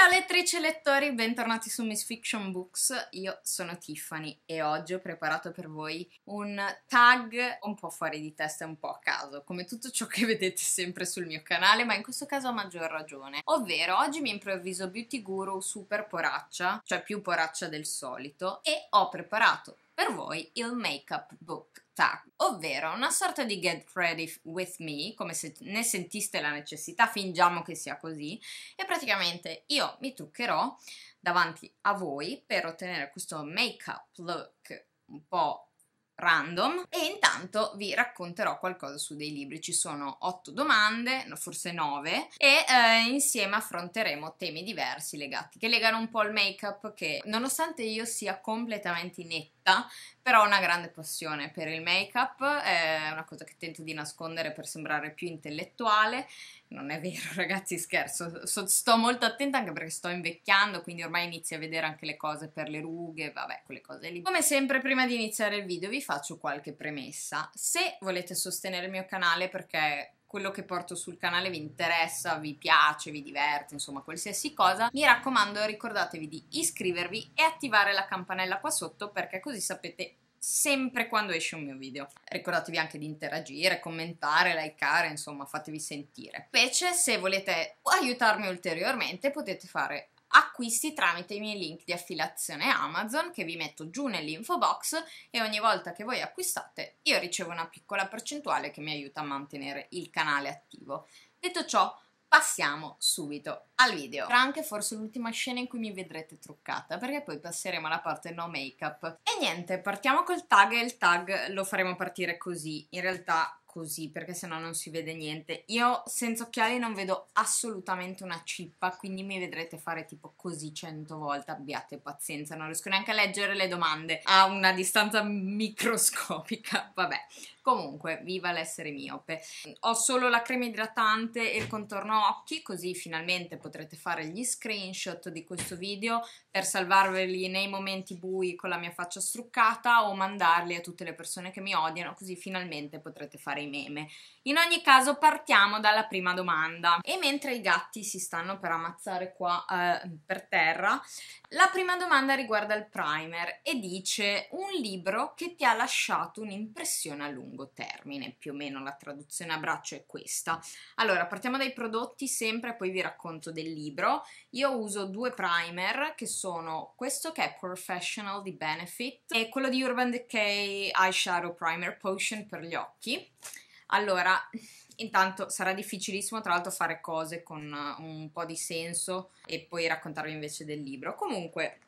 Ciao lettrici e lettori, bentornati su Miss Fiction Books, io sono Tiffany e oggi ho preparato per voi un tag un po' fuori di testa e un po' a caso, come tutto ciò che vedete sempre sul mio canale, ma in questo caso a maggior ragione, ovvero oggi mi improvviso Beauty Guru super poraccia, cioè più poraccia del solito, e ho preparato per voi il Makeup Book Tag, ovvero una sorta di Get Ready With Me, come se ne sentiste la necessità, fingiamo che sia così, e praticamente io mi truccherò davanti a voi per ottenere questo make-up look un po' random e intanto vi racconterò qualcosa su dei libri. Ci sono otto domande, forse nove, e eh, insieme affronteremo temi diversi legati, che legano un po' il make-up che nonostante io sia completamente netta, però ho una grande passione per il make-up, è una cosa che tento di nascondere per sembrare più intellettuale non è vero, ragazzi, scherzo. So, sto molto attenta anche perché sto invecchiando, quindi ormai inizio a vedere anche le cose per le rughe, vabbè, quelle cose lì. Come sempre, prima di iniziare il video, vi faccio qualche premessa. Se volete sostenere il mio canale perché quello che porto sul canale vi interessa, vi piace, vi diverte, insomma qualsiasi cosa, mi raccomando ricordatevi di iscrivervi e attivare la campanella qua sotto perché così sapete sempre quando esce un mio video. Ricordatevi anche di interagire, commentare, likeare, insomma fatevi sentire. Invece se volete aiutarmi ulteriormente potete fare acquisti tramite i miei link di affiliazione Amazon che vi metto giù nell'info box e ogni volta che voi acquistate io ricevo una piccola percentuale che mi aiuta a mantenere il canale attivo. Detto ciò, Passiamo subito al video. Sarà anche forse l'ultima scena in cui mi vedrete truccata, perché poi passeremo alla parte no make-up. E niente, partiamo col tag e il tag lo faremo partire così. In realtà così, perché sennò non si vede niente. Io senza occhiali non vedo assolutamente una cippa, quindi mi vedrete fare tipo così cento volte, abbiate pazienza, non riesco neanche a leggere le domande a una distanza microscopica. Vabbè, Comunque, viva l'essere miope. Ho solo la crema idratante e il contorno occhi, così finalmente potrete fare gli screenshot di questo video per salvarveli nei momenti bui con la mia faccia struccata o mandarli a tutte le persone che mi odiano, così finalmente potrete fare i meme. In ogni caso partiamo dalla prima domanda. E mentre i gatti si stanno per ammazzare qua eh, per terra, la prima domanda riguarda il primer e dice un libro che ti ha lasciato un'impressione a lungo termine, più o meno la traduzione a braccio è questa. Allora, partiamo dai prodotti sempre, poi vi racconto del libro. Io uso due primer che sono questo che è Professional di Benefit e quello di Urban Decay Eyeshadow Primer Potion per gli occhi. Allora, intanto sarà difficilissimo tra l'altro fare cose con eh, un po' di senso e poi raccontarvi invece del libro. Comunque,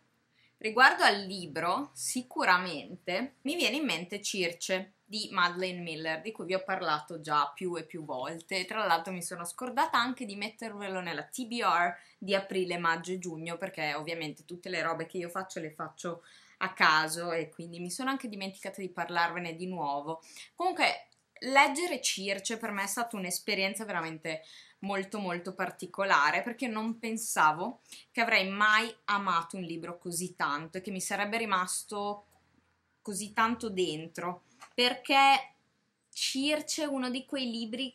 riguardo al libro, sicuramente mi viene in mente Circe di Madeleine Miller, di cui vi ho parlato già più e più volte. Tra l'altro mi sono scordata anche di mettervelo nella TBR di aprile, maggio e giugno, perché ovviamente tutte le robe che io faccio le faccio a caso e quindi mi sono anche dimenticata di parlarvene di nuovo. Comunque leggere Circe per me è stata un'esperienza veramente molto molto particolare perché non pensavo che avrei mai amato un libro così tanto e che mi sarebbe rimasto così tanto dentro perché Circe è uno di quei libri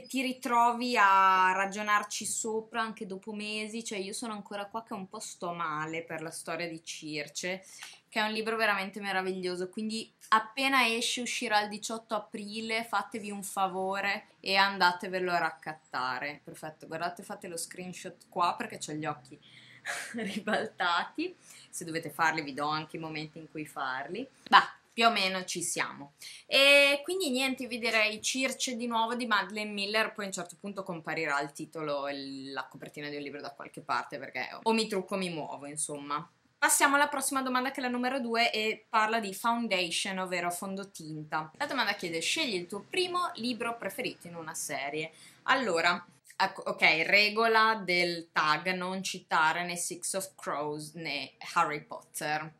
che ti ritrovi a ragionarci sopra anche dopo mesi, cioè io sono ancora qua che un po' sto male per la storia di Circe, che è un libro veramente meraviglioso, quindi appena esce uscirà il 18 aprile, fatevi un favore e andatevelo a raccattare. Perfetto, guardate, fate lo screenshot qua perché ho gli occhi ribaltati, se dovete farli vi do anche i momenti in cui farli. Bah, più o meno ci siamo. E quindi niente, vi direi Circe di nuovo di Madeleine Miller, poi a un certo punto comparirà il titolo e la copertina di un libro da qualche parte perché o mi trucco o mi muovo, insomma. Passiamo alla prossima domanda che è la numero 2 e parla di foundation, ovvero fondotinta. La domanda chiede: scegli il tuo primo libro preferito in una serie. Allora, ecco, ok, regola del tag non citare né Six of Crows né Harry Potter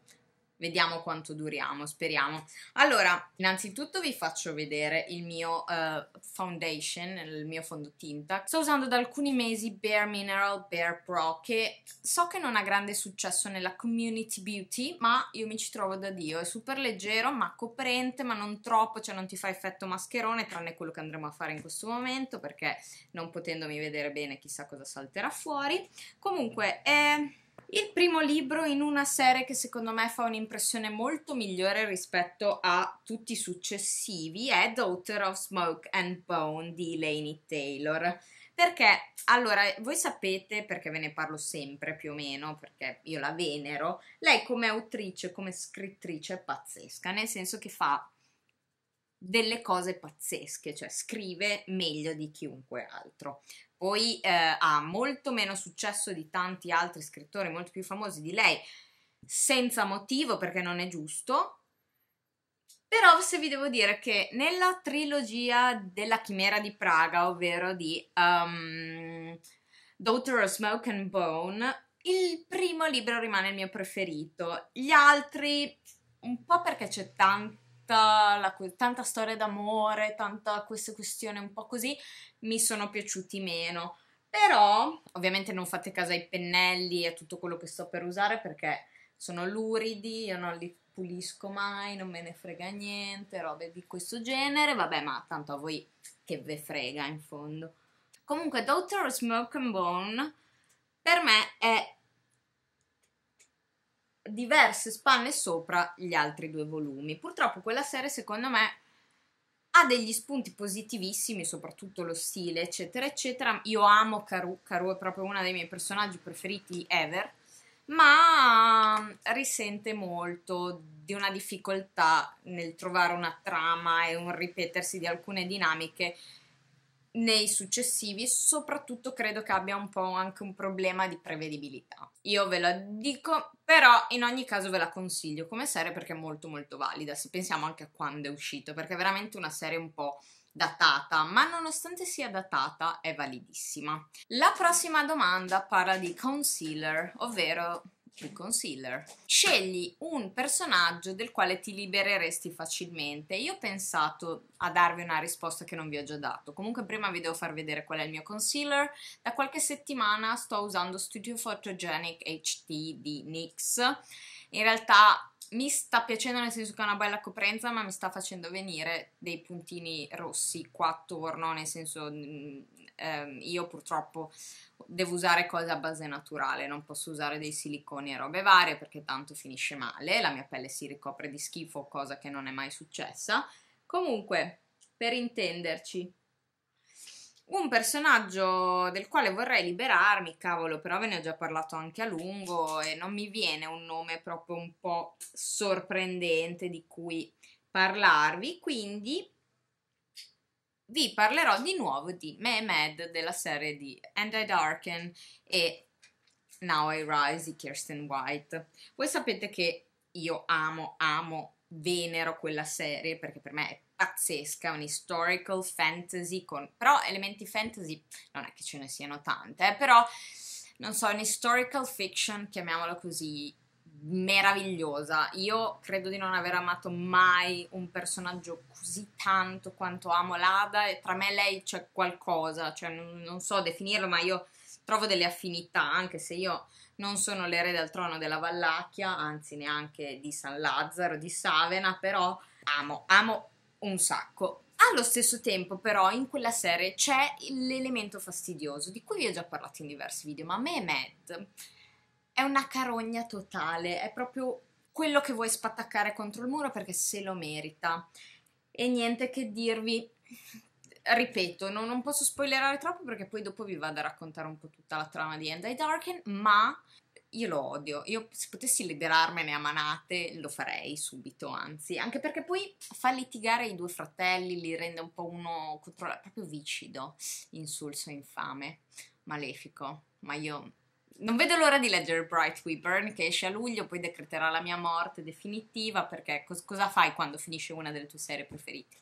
Vediamo quanto duriamo, speriamo. Allora, innanzitutto vi faccio vedere il mio uh, foundation, il mio fondotinta. Sto usando da alcuni mesi Bare Mineral Bare Pro, che so che non ha grande successo nella community beauty, ma io mi ci trovo da Dio. È super leggero, ma coprente, ma non troppo, cioè non ti fa effetto mascherone, tranne quello che andremo a fare in questo momento, perché non potendomi vedere bene chissà cosa salterà fuori. Comunque, è il primo libro in una serie che secondo me fa un'impressione molto migliore rispetto a tutti i successivi è Daughter of Smoke and Bone di Lainey Taylor. Perché, allora, voi sapete, perché ve ne parlo sempre più o meno, perché io la venero, lei come autrice, come scrittrice è pazzesca, nel senso che fa delle cose pazzesche, cioè scrive meglio di chiunque altro. Poi eh, ha molto meno successo di tanti altri scrittori molto più famosi di lei, senza motivo perché non è giusto. Però se vi devo dire che nella trilogia della Chimera di Praga, ovvero di um, Daughter of Smoke and Bone, il primo libro rimane il mio preferito. Gli altri, un po' perché c'è tanto tutta la, tanta storia d'amore, tanta questa questione un po' così, mi sono piaciuti meno. Però, ovviamente non fate caso ai pennelli e a tutto quello che sto per usare perché sono luridi, io non li pulisco mai, non me ne frega niente, robe di questo genere, vabbè, ma tanto a voi che ve frega in fondo. Comunque, Doctor Smoke and Bone per me è diverse spanne sopra gli altri due volumi. Purtroppo quella serie secondo me ha degli spunti positivissimi, soprattutto lo stile, eccetera, eccetera. Io amo Caru, Caru è proprio uno dei miei personaggi preferiti ever, ma risente molto di una difficoltà nel trovare una trama e un ripetersi di alcune dinamiche nei successivi, soprattutto credo che abbia un po' anche un problema di prevedibilità. Io ve lo dico, però in ogni caso ve la consiglio come serie perché è molto molto valida, se pensiamo anche a quando è uscito, perché è veramente una serie un po' datata, ma nonostante sia datata è validissima. La prossima domanda parla di concealer, ovvero il concealer. Scegli un personaggio del quale ti libereresti facilmente. Io ho pensato a darvi una risposta che non vi ho già dato. Comunque prima vi devo far vedere qual è il mio concealer. Da qualche settimana sto usando Studio Photogenic HD di NYX. In realtà mi sta piacendo nel senso che ha una bella coprenza, ma mi sta facendo venire dei puntini rossi qua attorno, nel senso mm, ehm, io purtroppo devo usare cose a base naturale, non posso usare dei siliconi e robe varie perché tanto finisce male, la mia pelle si ricopre di schifo, cosa che non è mai successa. Comunque, per intenderci, un personaggio del quale vorrei liberarmi, cavolo, però ve ne ho già parlato anche a lungo e non mi viene un nome proprio un po' sorprendente di cui parlarvi, quindi vi parlerò di nuovo di Mehmed della serie di And I Darken e Now I Rise di Kirsten White. Voi sapete che io amo, amo, venero quella serie perché per me è pazzesca, un historical fantasy con però elementi fantasy, non è che ce ne siano tante, eh, però non so, un historical fiction, chiamiamolo così, meravigliosa. Io credo di non aver amato mai un personaggio così tanto quanto amo Lada e tra me e lei c'è qualcosa, cioè non, non so definirlo, ma io trovo delle affinità, anche se io non sono l'erede al trono della Vallacchia, anzi neanche di San Lazzaro, di Savena, però amo, amo un sacco. Allo stesso tempo, però, in quella serie c'è l'elemento fastidioso di cui vi ho già parlato in diversi video, ma a me Mehmet è una carogna totale, è proprio quello che vuoi spattaccare contro il muro perché se lo merita. E niente che dirvi, ripeto, non, non, posso spoilerare troppo perché poi dopo vi vado a raccontare un po' tutta la trama di End I Darken, ma io lo odio. Io se potessi liberarmene a manate lo farei subito, anzi, anche perché poi fa litigare i due fratelli, li rende un po' uno contro proprio vicido, insulso, infame, malefico. Ma io non vedo l'ora di leggere Bright We che esce a luglio, poi decreterà la mia morte definitiva perché cos- cosa fai quando finisce una delle tue serie preferite?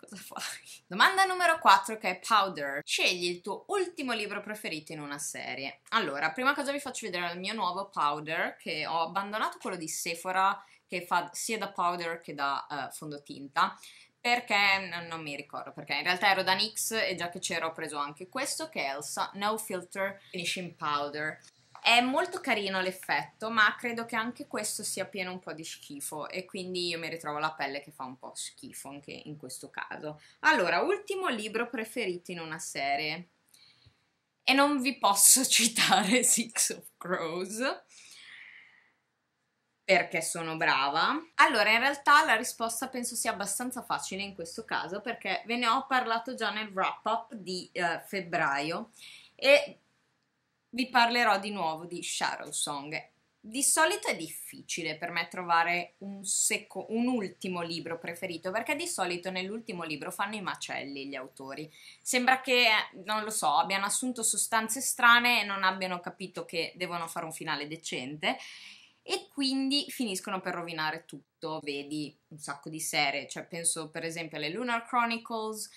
cosa fai? Domanda numero 4 che è Powder. Scegli il tuo ultimo libro preferito in una serie. Allora, prima cosa vi faccio vedere il mio nuovo Powder, che ho abbandonato quello di Sephora, che fa sia da powder che da uh, fondotinta perché non mi ricordo perché in realtà ero da NYX e già che c'era ho preso anche questo che è Elsa No Filter Finishing Powder è molto carino l'effetto, ma credo che anche questo sia pieno un po' di schifo e quindi io mi ritrovo la pelle che fa un po' schifo anche in questo caso. Allora, ultimo libro preferito in una serie. E non vi posso citare Six of Crows perché sono brava. Allora, in realtà la risposta penso sia abbastanza facile in questo caso perché ve ne ho parlato già nel wrap up di eh, febbraio e vi parlerò di nuovo di Shadow Song. Di solito è difficile per me trovare un, secco, un ultimo libro preferito, perché di solito nell'ultimo libro fanno i macelli gli autori. Sembra che, non lo so, abbiano assunto sostanze strane e non abbiano capito che devono fare un finale decente e quindi finiscono per rovinare tutto. Vedi un sacco di serie, cioè penso per esempio alle Lunar Chronicles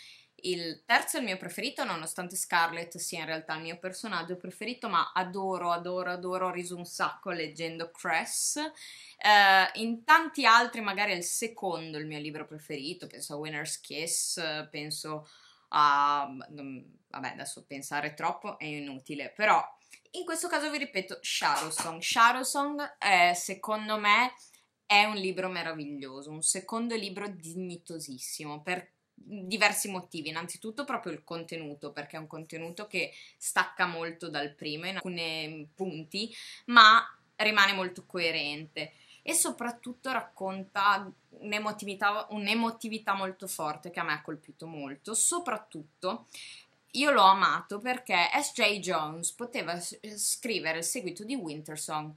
il terzo è il mio preferito, nonostante Scarlett sia in realtà il mio personaggio preferito, ma adoro, adoro, adoro, ho riso un sacco leggendo Cress. Uh, in tanti altri magari è il secondo il mio libro preferito, penso a Winner's Kiss, penso a... Mm, vabbè adesso pensare troppo è inutile, però in questo caso vi ripeto Shadow Song. Shadow Song è secondo me è un libro meraviglioso, un secondo libro dignitosissimo perché diversi motivi, innanzitutto proprio il contenuto, perché è un contenuto che stacca molto dal primo in alcuni punti, ma rimane molto coerente e soprattutto racconta un'emotività, un'emotività molto forte che a me ha colpito molto, soprattutto io l'ho amato perché S.J. Jones poteva scrivere il seguito di Wintersong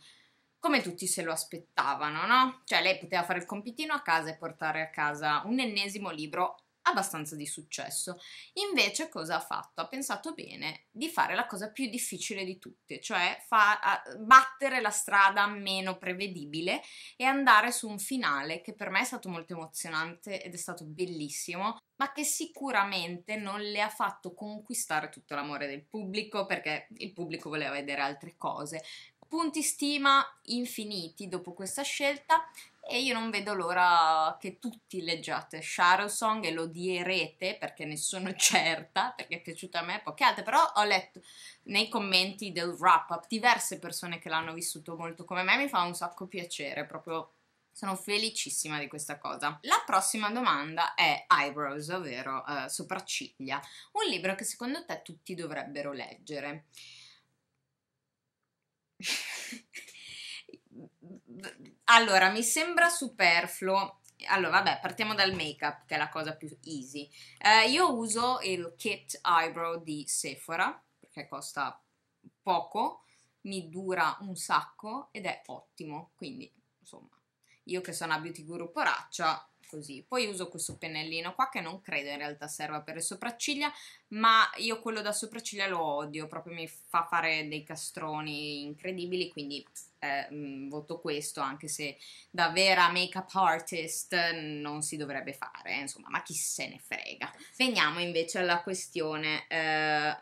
come tutti se lo aspettavano, no? Cioè lei poteva fare il compitino a casa e portare a casa un ennesimo libro abbastanza di successo. Invece cosa ha fatto? Ha pensato bene di fare la cosa più difficile di tutte, cioè fa, a, battere la strada meno prevedibile e andare su un finale che per me è stato molto emozionante ed è stato bellissimo, ma che sicuramente non le ha fatto conquistare tutto l'amore del pubblico perché il pubblico voleva vedere altre cose. Punti stima infiniti dopo questa scelta, e io non vedo l'ora che tutti leggiate Shadow Song e lo odierete perché ne sono certa, perché è piaciuta a me e poche altre, però ho letto nei commenti del wrap up diverse persone che l'hanno vissuto molto come me, mi fa un sacco piacere, proprio sono felicissima di questa cosa. La prossima domanda è Eyebrows, ovvero eh, sopracciglia, un libro che secondo te tutti dovrebbero leggere. Allora, mi sembra superfluo. Allora, vabbè, partiamo dal make-up, che è la cosa più easy. Eh, io uso il Kit Eyebrow di Sephora, perché costa poco, mi dura un sacco ed è ottimo. Quindi, insomma, io che sono a beauty guru poraccia, così. Poi uso questo pennellino qua che non credo in realtà serva per le sopracciglia, ma io quello da sopracciglia lo odio, proprio mi fa fare dei castroni incredibili, quindi eh, mm, voto questo, anche se da vera make-up artist non si dovrebbe fare, insomma, ma chi se ne frega. Veniamo invece alla questione... Eh,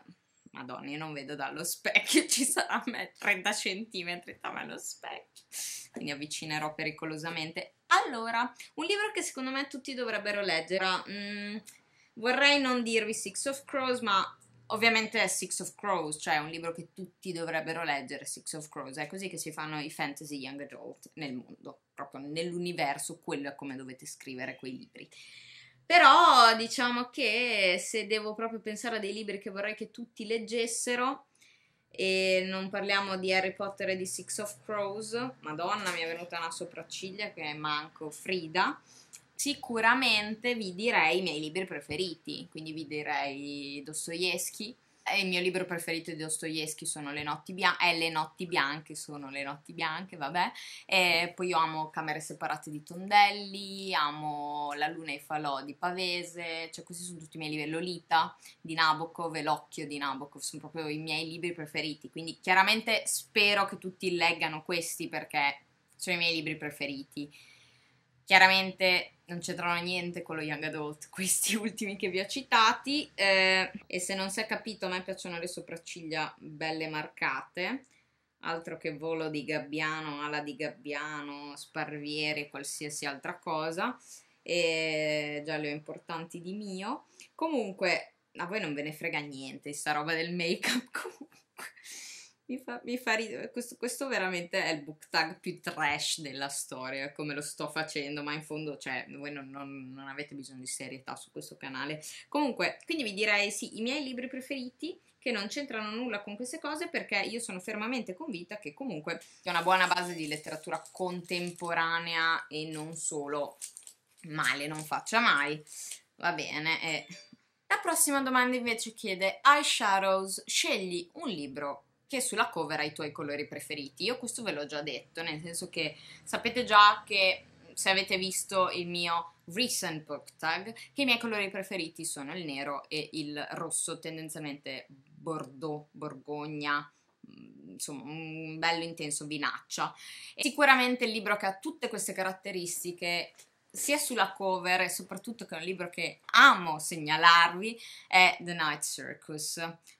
Madonna, io non vedo dallo specchio, ci sarà a me 30 cm da me lo specchio, quindi avvicinerò pericolosamente allora, un libro che secondo me tutti dovrebbero leggere. Mm, vorrei non dirvi Six of Crows, ma ovviamente è Six of Crows, cioè è un libro che tutti dovrebbero leggere, Six of Crows, è così che si fanno i fantasy young adult nel mondo, proprio nell'universo, quello è come dovete scrivere quei libri. Però diciamo che se devo proprio pensare a dei libri che vorrei che tutti leggessero, e non parliamo di Harry Potter e di Six of Crows, madonna mi è venuta una sopracciglia che manco Frida, sicuramente vi direi i miei libri preferiti, quindi vi direi Dostoevsky, il mio libro preferito di Dostoevsky sono Le notti bianche, eh, Le notti bianche sono Le notti bianche, vabbè. E poi io amo Camere separate di Tondelli, amo La luna e i falò di Pavese, cioè questi sono tutti i miei livelli, Lolita di Nabokov e L'occhio di Nabokov, sono proprio i miei libri preferiti, quindi chiaramente spero che tutti leggano questi perché sono i miei libri preferiti. Chiaramente non c'entrano niente con lo Young Adult, questi ultimi che vi ho citati. Eh, e se non si è capito, a me piacciono le sopracciglia belle marcate, altro che volo di gabbiano, ala di gabbiano, sparviere, qualsiasi altra cosa. E già le ho importanti di mio. Comunque, a voi non ve ne frega niente sta roba del make-up comunque. Mi fa, mi fa ridere, questo, questo, veramente è il book tag più trash della storia, come lo sto facendo, ma in fondo cioè, voi non, non, non avete bisogno di serietà su questo canale. Comunque, quindi vi direi sì, i miei libri preferiti, che non c'entrano nulla con queste cose perché io sono fermamente convinta che comunque sia una buona base di letteratura contemporanea e non solo male non faccia mai. Va bene. E... Eh. La prossima domanda invece chiede: Eyeshadows, scegli un libro che sulla cover ha i tuoi colori preferiti. Io questo ve l'ho già detto, nel senso che sapete già che se avete visto il mio recent book tag, che i miei colori preferiti sono il nero e il rosso, tendenzialmente bordeaux, borgogna, mm, insomma un bello intenso vinaccia. E sicuramente il libro che ha tutte queste caratteristiche sia sulla cover e soprattutto che è un libro che amo segnalarvi è The Night Circus.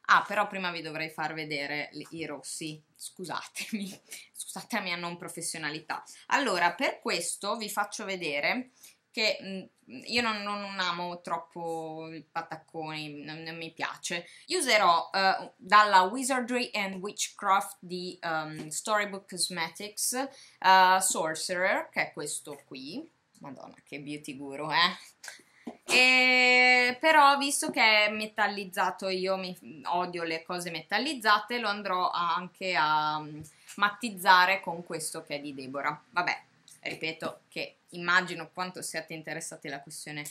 Ah, però prima vi dovrei far vedere i rossi, scusatemi, scusate la mia non professionalità. Allora, per questo vi faccio vedere che io non, non amo troppo i patacconi, non, non mi piace. Io userò uh, dalla Wizardry and Witchcraft di um, Storybook Cosmetics uh, Sorcerer, che è questo qui, Madonna, che beauty guru, eh? E, però visto che è metallizzato, io mi, odio le cose metallizzate, lo andrò anche a um, mattizzare con questo che è di Deborah. Vabbè, ripeto che immagino quanto siate interessati alla questione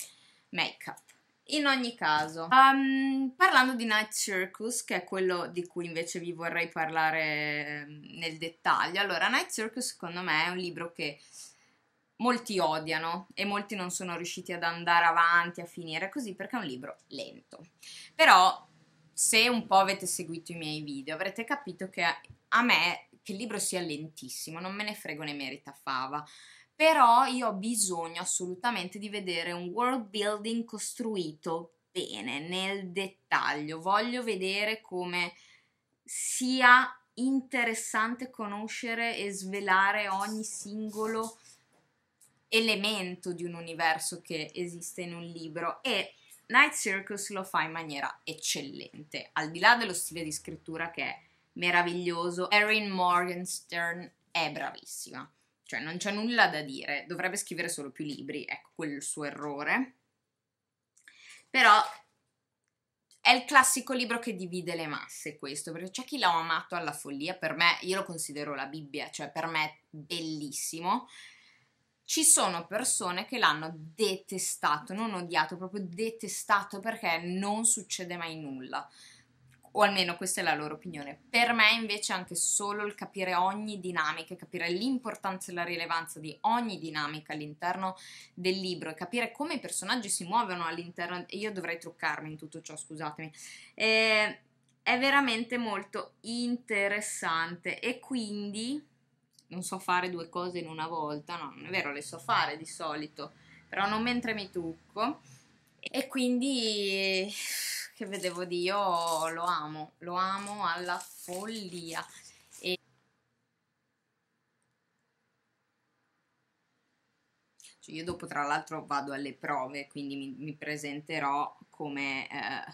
make up. In ogni caso, um, parlando di Night Circus, che è quello di cui invece vi vorrei parlare mm, nel dettaglio, allora Night Circus secondo me è un libro che molti odiano e molti non sono riusciti ad andare avanti, a finire così perché è un libro lento. Però se un po' avete seguito i miei video avrete capito che a me che il libro sia lentissimo, non me ne frego ne merita fava. Però io ho bisogno assolutamente di vedere un world building costruito bene, nel dettaglio. Voglio vedere come sia interessante conoscere e svelare ogni singolo elemento di un universo che esiste in un libro e Night Circus lo fa in maniera eccellente, al di là dello stile di scrittura che è meraviglioso, Erin Morgenstern è bravissima, cioè non c'è nulla da dire, dovrebbe scrivere solo più libri, ecco quel suo errore, però è il classico libro che divide le masse questo, perché c'è chi l'ha amato alla follia, per me, io lo considero la Bibbia, cioè per me è bellissimo, ci sono persone che l'hanno detestato, non odiato, proprio detestato perché non succede mai nulla. O almeno questa è la loro opinione. Per me invece anche solo il capire ogni dinamica, capire l'importanza e la rilevanza di ogni dinamica all'interno del libro e capire come i personaggi si muovono all'interno... Io dovrei truccarmi in tutto ciò, scusatemi. Eh, è veramente molto interessante e quindi non so fare due cose in una volta, no, non è vero, le so fare di solito, però non mentre mi trucco e quindi che vedevo di io lo amo, lo amo alla follia. E cioè io dopo tra l'altro vado alle prove, quindi mi, mi presenterò come eh,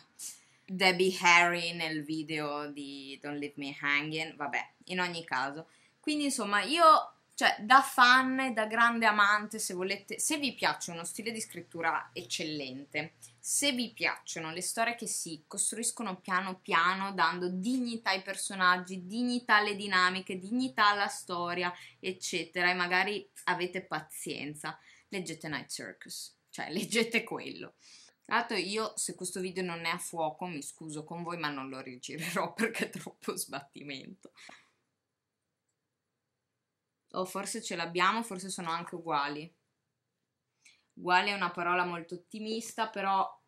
Debbie Harry nel video di Don't Leave Me Hanging, vabbè, in ogni caso quindi insomma io, cioè da fan da grande amante, se volete, se vi piace uno stile di scrittura eccellente, se vi piacciono le storie che si costruiscono piano piano, dando dignità ai personaggi, dignità alle dinamiche, dignità alla storia, eccetera, e magari avete pazienza, leggete Night Circus, cioè leggete quello. Tra l'altro io se questo video non è a fuoco mi scuso con voi ma non lo rigirerò perché è troppo sbattimento. O forse ce l'abbiamo, forse sono anche uguali. Uguale è una parola molto ottimista, però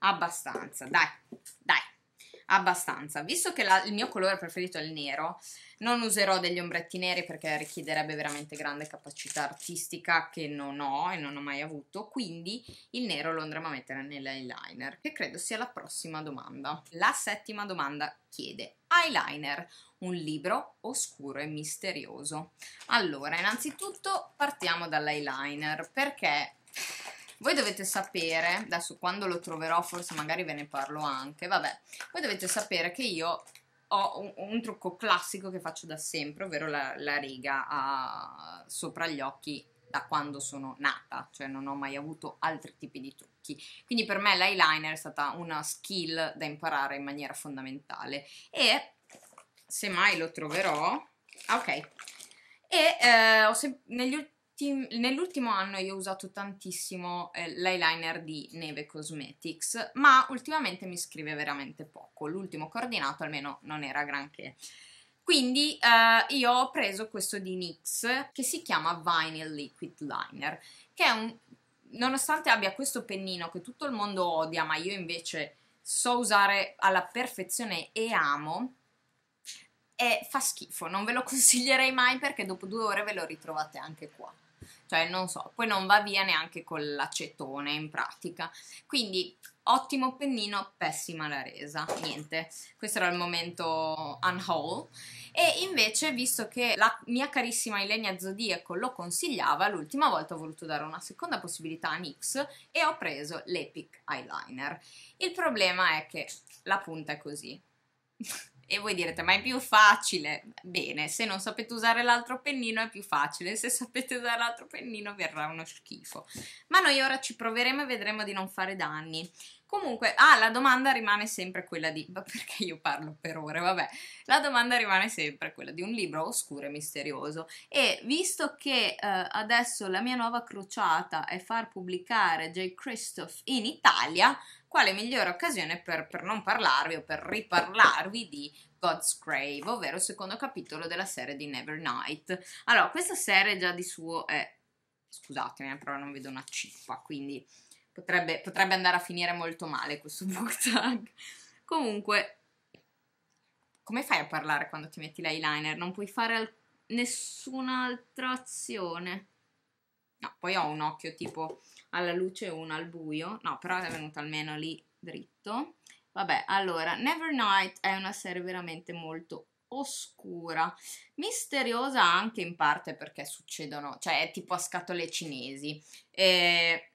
abbastanza. Dai, dai abbastanza. Visto che la, il mio colore preferito è il nero, non userò degli ombretti neri perché richiederebbe veramente grande capacità artistica che non ho e non ho mai avuto, quindi il nero lo andremo a mettere nell'eyeliner, che credo sia la prossima domanda. La settima domanda chiede eyeliner, un libro oscuro e misterioso. Allora, innanzitutto partiamo dall'eyeliner perché voi dovete sapere, adesso quando lo troverò forse magari ve ne parlo anche, vabbè, voi dovete sapere che io ho un, un trucco classico che faccio da sempre, ovvero la, la riga a, sopra gli occhi da quando sono nata, cioè non ho mai avuto altri tipi di trucchi. Quindi per me l'eyeliner è stata una skill da imparare in maniera fondamentale e se mai lo troverò, ah, ok. E eh, negli ultimi nell'ultimo anno io ho usato tantissimo eh, l'eyeliner di Neve Cosmetics, ma ultimamente mi scrive veramente poco. L'ultimo coordinato almeno non era granché. Quindi eh, io ho preso questo di NYX che si chiama Vinyl Liquid Liner, che è un... nonostante abbia questo pennino che tutto il mondo odia, ma io invece so usare alla perfezione e amo, e fa schifo, non ve lo consiglierei mai perché dopo due ore ve lo ritrovate anche qua cioè non so, poi non va via neanche con l'acetone in pratica. Quindi ottimo pennino, pessima la resa, niente, questo era il momento unhaul. E invece, visto che la mia carissima Ilenia Zodiaco lo consigliava, l'ultima volta ho voluto dare una seconda possibilità a NYX e ho preso l'Epic Eyeliner. Il problema è che la punta è così. E voi direte, ma è più facile? Bene, se non sapete usare l'altro pennino è più facile, se sapete usare l'altro pennino verrà uno schifo. Ma noi ora ci proveremo e vedremo di non fare danni. Comunque, ah, la domanda rimane sempre quella di... Ma perché io parlo per ore? Vabbè, la domanda rimane sempre quella di un libro oscuro e misterioso. E visto che eh, adesso la mia nuova crociata è far pubblicare J. Christoph in Italia, quale migliore occasione per, per non parlarvi o per riparlarvi di God's Crave, ovvero il secondo capitolo della serie di Never Night. Allora, questa serie già di suo è... scusatemi, eh, però non vedo una cippa, quindi potrebbe, potrebbe andare a finire molto male questo book tag. Comunque, come fai a parlare quando ti metti l'eyeliner? Non puoi fare al- nessun'altra azione. No, poi ho un occhio tipo alla luce e uno al buio, no però è venuto almeno lì dritto. Vabbè, allora, Never Night è una serie veramente molto oscura, misteriosa anche in parte perché succedono, cioè è tipo a scatole cinesi. E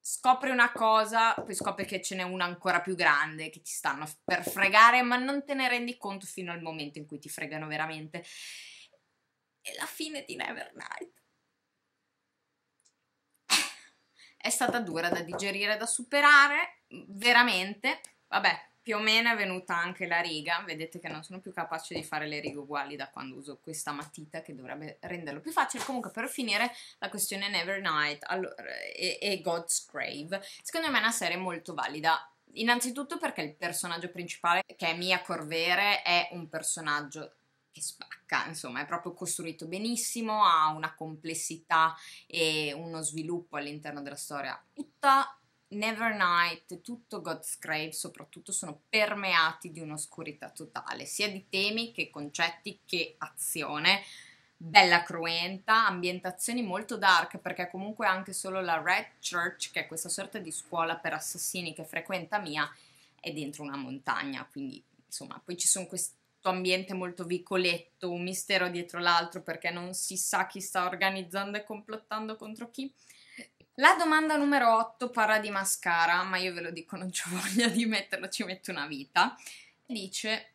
scopri una cosa, poi scopri che ce n'è una ancora più grande che ti stanno per fregare, ma non te ne rendi conto fino al momento in cui ti fregano veramente. E la fine di Never Night è stata dura da digerire, da superare, veramente. Vabbè, più o meno è venuta anche la riga, vedete che non sono più capace di fare le righe uguali da quando uso questa matita che dovrebbe renderlo più facile. Comunque per finire la questione Never Night allora, e, e God's Crave, secondo me è una serie molto valida Innanzitutto perché il personaggio principale, che è Mia Corvere, è un personaggio che spacca, insomma è proprio costruito benissimo, ha una complessità e uno sviluppo all'interno della storia tutta Nevernight, tutto God's Grave soprattutto sono permeati di un'oscurità totale, sia di temi che concetti che azione. Bella cruenta, ambientazioni molto dark perché comunque anche solo la Red Church, che è questa sorta di scuola per assassini che frequenta Mia, è dentro una montagna, quindi insomma, poi ci sono questi questo ambiente molto vicoletto, un mistero dietro l'altro perché non si sa chi sta organizzando e complottando contro chi. La domanda numero 8 parla di mascara, ma io ve lo dico, non ho voglia di metterlo, ci metto una vita. Dice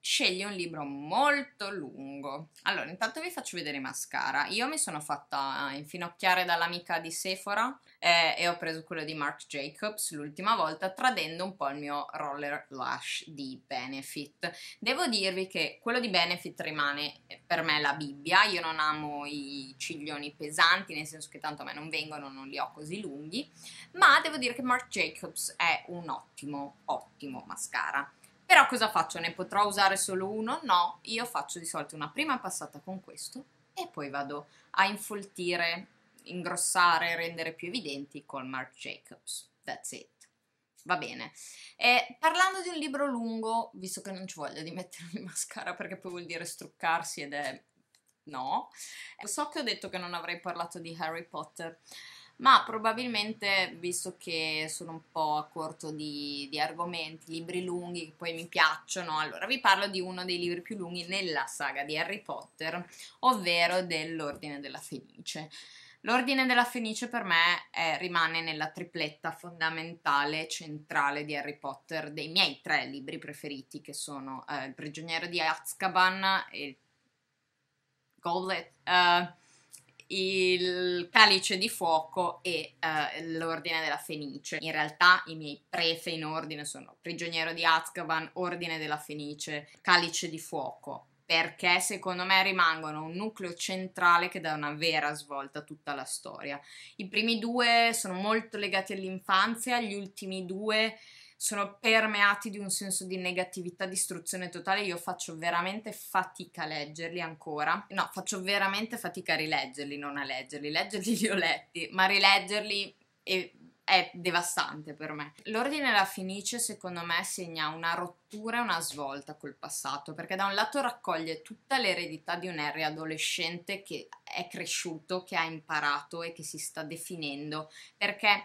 sceglie un libro molto lungo. Allora, intanto vi faccio vedere i mascara. Io mi sono fatta infinocchiare dall'amica di Sephora eh, e ho preso quello di Marc Jacobs l'ultima volta, tradendo un po' il mio roller lash di Benefit. Devo dirvi che quello di Benefit rimane eh, per me la Bibbia. Io non amo i ciglioni pesanti, nel senso che tanto a me non vengono, non li ho così lunghi, ma devo dire che Marc Jacobs è un ottimo, ottimo mascara. Però cosa faccio? Ne potrò usare solo uno? No, io faccio di solito una prima passata con questo e poi vado a infoltire, ingrossare, rendere più evidenti col Marc Jacobs. That's it. Va bene. Eh, parlando di un libro lungo, visto che non ci voglio di mettermi mascara perché poi vuol dire struccarsi ed è... no. So che ho detto che non avrei parlato di Harry Potter ma probabilmente, visto che sono un po' a corto di, di argomenti, libri lunghi che poi mi piacciono, allora vi parlo di uno dei libri più lunghi nella saga di Harry Potter, ovvero dell'Ordine della Fenice. L'ordine della Fenice per me è, rimane nella tripletta fondamentale, centrale di Harry Potter, dei miei tre libri preferiti che sono eh, Il prigioniero di Azkaban, e Goblet, eh, il calice di fuoco e eh, l'ordine della Fenice. In realtà i miei prefe in ordine sono prigioniero di Azkaban, ordine della Fenice, calice di fuoco perché secondo me rimangono un nucleo centrale che dà una vera svolta a tutta la storia. I primi due sono molto legati all'infanzia, gli ultimi due sono permeati di un senso di negatività, distruzione totale. Io faccio veramente fatica a leggerli ancora. No, faccio veramente fatica a rileggerli, non a leggerli. Leggerli li ho letti, ma rileggerli è, è devastante per me. L'ordine della Fenice, secondo me, segna una rottura e una svolta col passato, perché da un lato raccoglie tutta l'eredità di un Harry adolescente che è cresciuto, che ha imparato e che si sta definendo, perché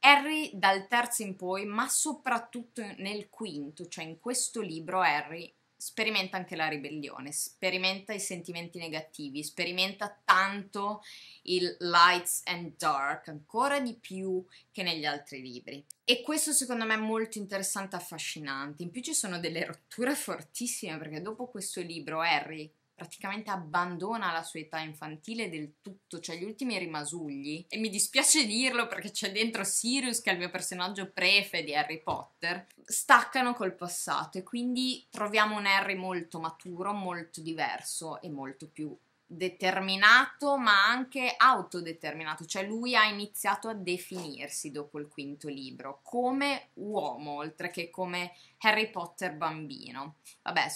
Harry dal terzo in poi, ma soprattutto nel quinto, cioè in questo libro Harry sperimenta anche la ribellione, sperimenta i sentimenti negativi, sperimenta tanto il lights and dark, ancora di più che negli altri libri. E questo secondo me è molto interessante e affascinante. In più ci sono delle rotture fortissime perché dopo questo libro Harry praticamente abbandona la sua età infantile del tutto, cioè gli ultimi rimasugli. E mi dispiace dirlo perché c'è dentro Sirius, che è il mio personaggio prefe di Harry Potter, staccano col passato e quindi troviamo un Harry molto maturo, molto diverso e molto più determinato ma anche autodeterminato, cioè lui ha iniziato a definirsi dopo il quinto libro come uomo oltre che come Harry Potter bambino. Vabbè,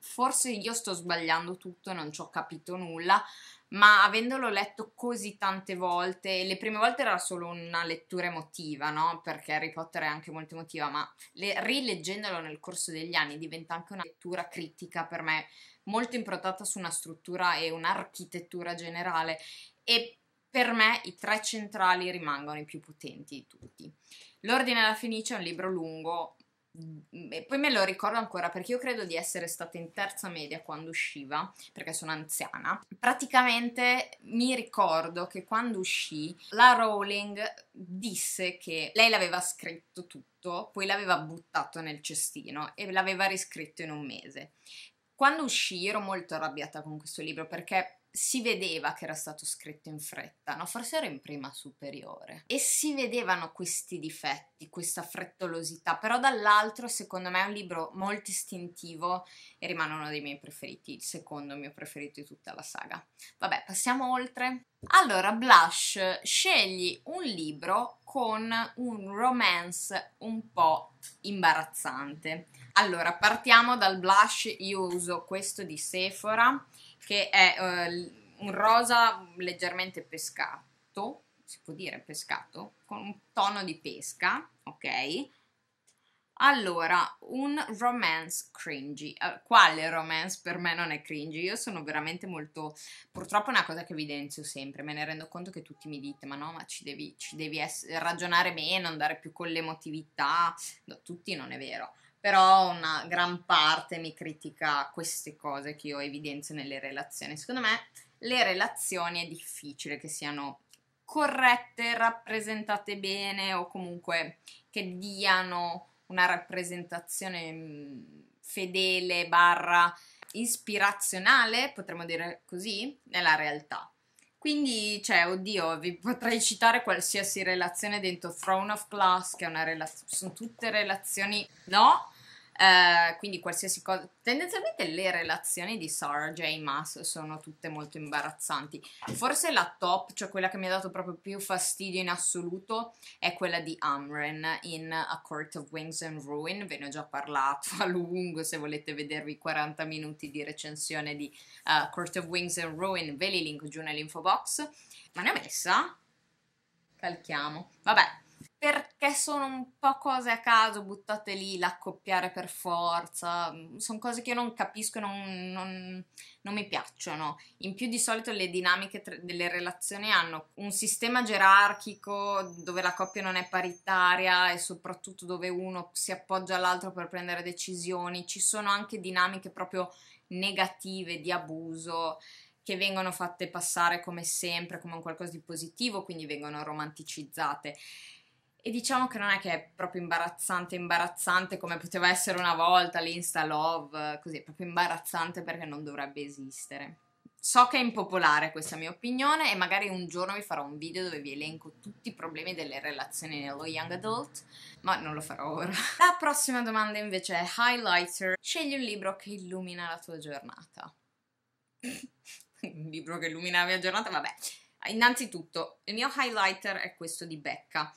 forse io sto sbagliando tutto, e non ci ho capito nulla, ma avendolo letto così tante volte, le prime volte era solo una lettura emotiva, no? Perché Harry Potter è anche molto emotiva, ma le, rileggendolo nel corso degli anni diventa anche una lettura critica per me, molto improntata su una struttura e un'architettura generale e per me i tre centrali rimangono i più potenti di tutti. L'Ordine della Fenice è un libro lungo, Mm, e poi me lo ricordo ancora perché io credo di essere stata in terza media quando usciva, perché sono anziana. Praticamente mi ricordo che quando uscì la Rowling disse che lei l'aveva scritto tutto, poi l'aveva buttato nel cestino e l'aveva riscritto in un mese. Quando uscì ero molto arrabbiata con questo libro perché si vedeva che era stato scritto in fretta, no? forse era in prima superiore, e si vedevano questi difetti, questa frettolosità, però dall'altro secondo me è un libro molto istintivo e rimane uno dei miei preferiti, il secondo mio preferito di tutta la saga. Vabbè, passiamo oltre. Allora, Blush, scegli un libro con un romance un po' imbarazzante. Allora, partiamo dal blush, io uso questo di Sephora che è eh, un rosa leggermente pescato, si può dire pescato, con un tono di pesca, ok? Allora, un romance cringy. Eh, quale romance per me non è cringy? Io sono veramente molto. Purtroppo è una cosa che evidenzio sempre. Me ne rendo conto che tutti mi dite: ma no, ma ci devi, ci devi ragionare meno, andare più con l'emotività. No, tutti non è vero però una gran parte mi critica queste cose che io evidenzio nelle relazioni. Secondo me le relazioni è difficile che siano corrette, rappresentate bene o comunque che diano una rappresentazione mm, fedele, barra ispirazionale, potremmo dire così, nella realtà. Quindi, cioè, oddio, vi potrei citare qualsiasi relazione dentro Throne of Glass, che è una relazione, sono tutte relazioni, no? Eh, quindi qualsiasi cosa. Tendenzialmente le relazioni di Sarah J. Maas sono tutte molto imbarazzanti. Forse la top, cioè quella che mi ha dato proprio più fastidio in assoluto, è quella di Amren in A Court of Wings and Ruin. Ve ne ho già parlato a lungo. Se volete vedervi 40 minuti di recensione di uh, Court of Wings and Ruin, ve li link giù nell'info box. Ma ne ho messa? Calchiamo. Vabbè, perché sono un po' cose a caso buttate lì, l'accoppiare per forza, mm, sono cose che io non capisco e non, non, non, mi piacciono. In più di solito le dinamiche tra, delle relazioni hanno un sistema gerarchico dove la coppia non è paritaria e soprattutto dove uno si appoggia all'altro per prendere decisioni, ci sono anche dinamiche proprio negative di abuso che vengono fatte passare come sempre come un qualcosa di positivo, quindi vengono romanticizzate. E diciamo che non è che è proprio imbarazzante, imbarazzante come poteva essere una volta l'Insta Love, così, è proprio imbarazzante perché non dovrebbe esistere. So che è impopolare questa mia opinione e magari un giorno vi farò un video dove vi elenco tutti i problemi delle relazioni nello young adult, ma non lo farò ora. La prossima domanda invece è Highlighter. Scegli un libro che illumina la tua giornata. un libro che illumina la mia giornata, vabbè. Innanzitutto, il mio highlighter è questo di Becca.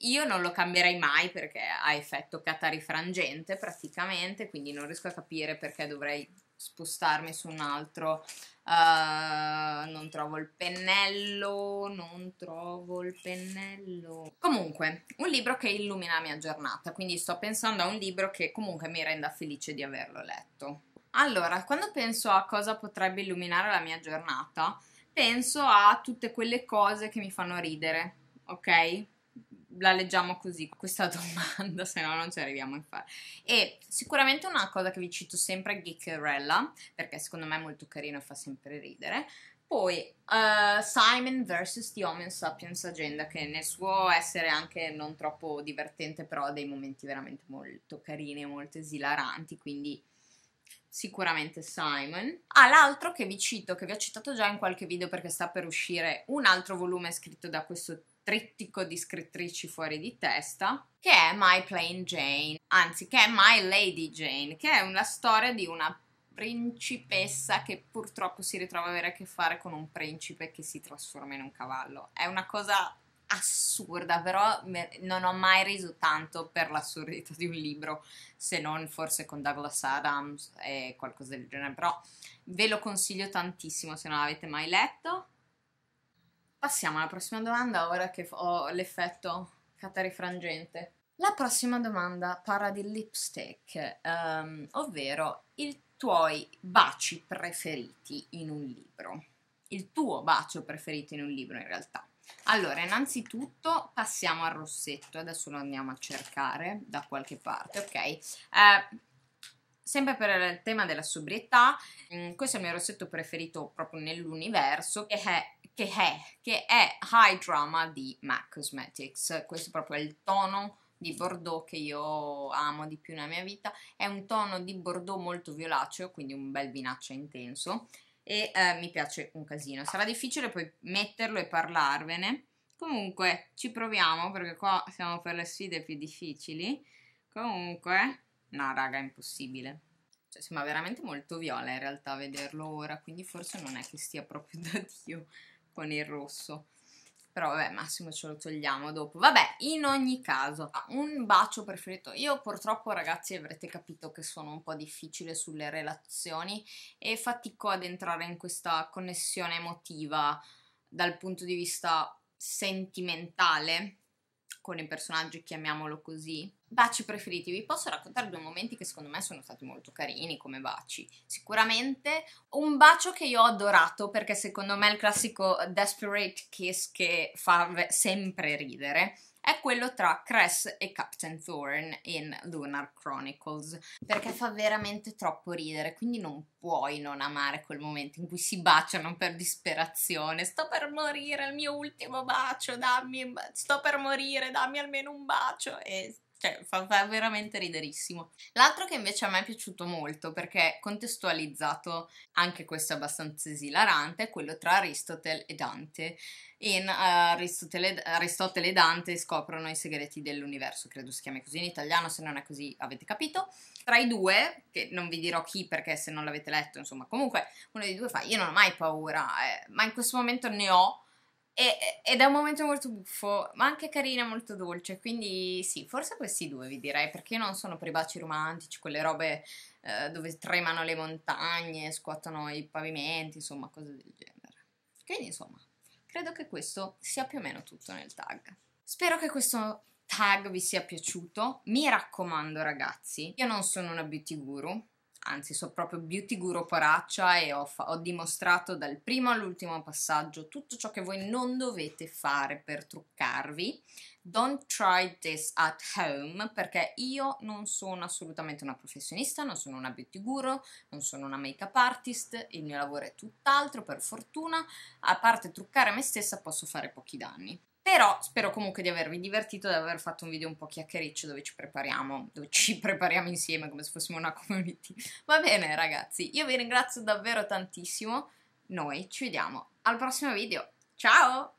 Io non lo cambierei mai perché ha effetto catarifrangente praticamente, quindi non riesco a capire perché dovrei spostarmi su un altro. Uh, non trovo il pennello, non trovo il pennello. Comunque, un libro che illumina la mia giornata, quindi sto pensando a un libro che comunque mi renda felice di averlo letto. Allora, quando penso a cosa potrebbe illuminare la mia giornata, penso a tutte quelle cose che mi fanno ridere, ok? la leggiamo così questa domanda, se no non ci arriviamo a fare. E sicuramente una cosa che vi cito sempre è Geekerella, perché secondo me è molto carino e fa sempre ridere. Poi uh, Simon vs. The Homo Sapiens Agenda, che nel suo essere anche non troppo divertente, però ha dei momenti veramente molto carini e molto esilaranti, quindi sicuramente Simon. Ah, l'altro che vi cito, che vi ho citato già in qualche video perché sta per uscire un altro volume scritto da questo trittico di scrittrici fuori di testa, che è My Plain Jane, anzi che è My Lady Jane, che è una storia di una principessa che purtroppo si ritrova a avere a che fare con un principe che si trasforma in un cavallo. È una cosa assurda, però non ho mai riso tanto per l'assurdità di un libro, se non forse con Douglas Adams e qualcosa del genere, però ve lo consiglio tantissimo se non l'avete mai letto. Passiamo alla prossima domanda ora che ho l'effetto catarifrangente. La prossima domanda parla di lipstick, um, ovvero i tuoi baci preferiti in un libro. Il tuo bacio preferito in un libro in realtà. Allora, innanzitutto passiamo al rossetto, adesso lo andiamo a cercare da qualche parte, ok? Eh, sempre per il tema della sobrietà, mm, questo è il mio rossetto preferito proprio nell'universo, che è che è, che è High Drama di MAC Cosmetics. Questo è proprio il tono di Bordeaux che io amo di più nella mia vita. È un tono di Bordeaux molto violaceo, quindi un bel vinaccio intenso. E eh, mi piace un casino. Sarà difficile poi metterlo e parlarvene. Comunque ci proviamo perché qua siamo per le sfide più difficili. Comunque, no raga, è impossibile. Cioè, sembra veramente molto viola in realtà vederlo ora, quindi forse non è che stia proprio da Dio con il rosso. Però vabbè, massimo ce lo togliamo dopo. Vabbè, in ogni caso, un bacio preferito. Io purtroppo, ragazzi, avrete capito che sono un po' difficile sulle relazioni e fatico ad entrare in questa connessione emotiva dal punto di vista sentimentale con i personaggi, chiamiamolo così. Baci preferiti, vi posso raccontare due momenti che secondo me sono stati molto carini come baci. Sicuramente un bacio che io ho adorato perché secondo me è il classico desperate kiss che fa sempre ridere è quello tra Cress e Captain Thorn in Lunar Chronicles, perché fa veramente troppo ridere, quindi non puoi non amare quel momento in cui si baciano per disperazione, sto per morire, il mio ultimo bacio, dammi, sto per morire, dammi almeno un bacio, e cioè, fa, fa veramente riderissimo. L'altro che invece a me è piaciuto molto, perché contestualizzato, anche questo è abbastanza esilarante, è quello tra Aristotele e Dante. In uh, Aristotele, Aristotele e Dante scoprono i segreti dell'universo, credo si chiami così in italiano, se non è così avete capito. Tra i due, che non vi dirò chi perché se non l'avete letto, insomma, comunque uno dei due fa, io non ho mai paura, eh, ma in questo momento ne ho ed è un momento molto buffo, ma anche carina, molto dolce. Quindi sì, forse questi due vi direi, perché io non sono per i baci romantici, quelle robe eh, dove tremano le montagne, scuotono i pavimenti, insomma, cose del genere. Quindi insomma, credo che questo sia più o meno tutto nel tag. Spero che questo tag vi sia piaciuto. Mi raccomando ragazzi, io non sono una beauty guru, anzi so proprio beauty guru poraccia e ho, ho dimostrato dal primo all'ultimo passaggio tutto ciò che voi non dovete fare per truccarvi. Don't try this at home perché io non sono assolutamente una professionista, non sono una beauty guru, non sono una make up artist, il mio lavoro è tutt'altro per fortuna, a parte truccare me stessa posso fare pochi danni. Però spero comunque di avervi divertito, di aver fatto un video un po' chiacchiericcio dove ci prepariamo, dove ci prepariamo insieme come se fossimo una community. Va bene ragazzi, io vi ringrazio davvero tantissimo. Noi ci vediamo al prossimo video. Ciao!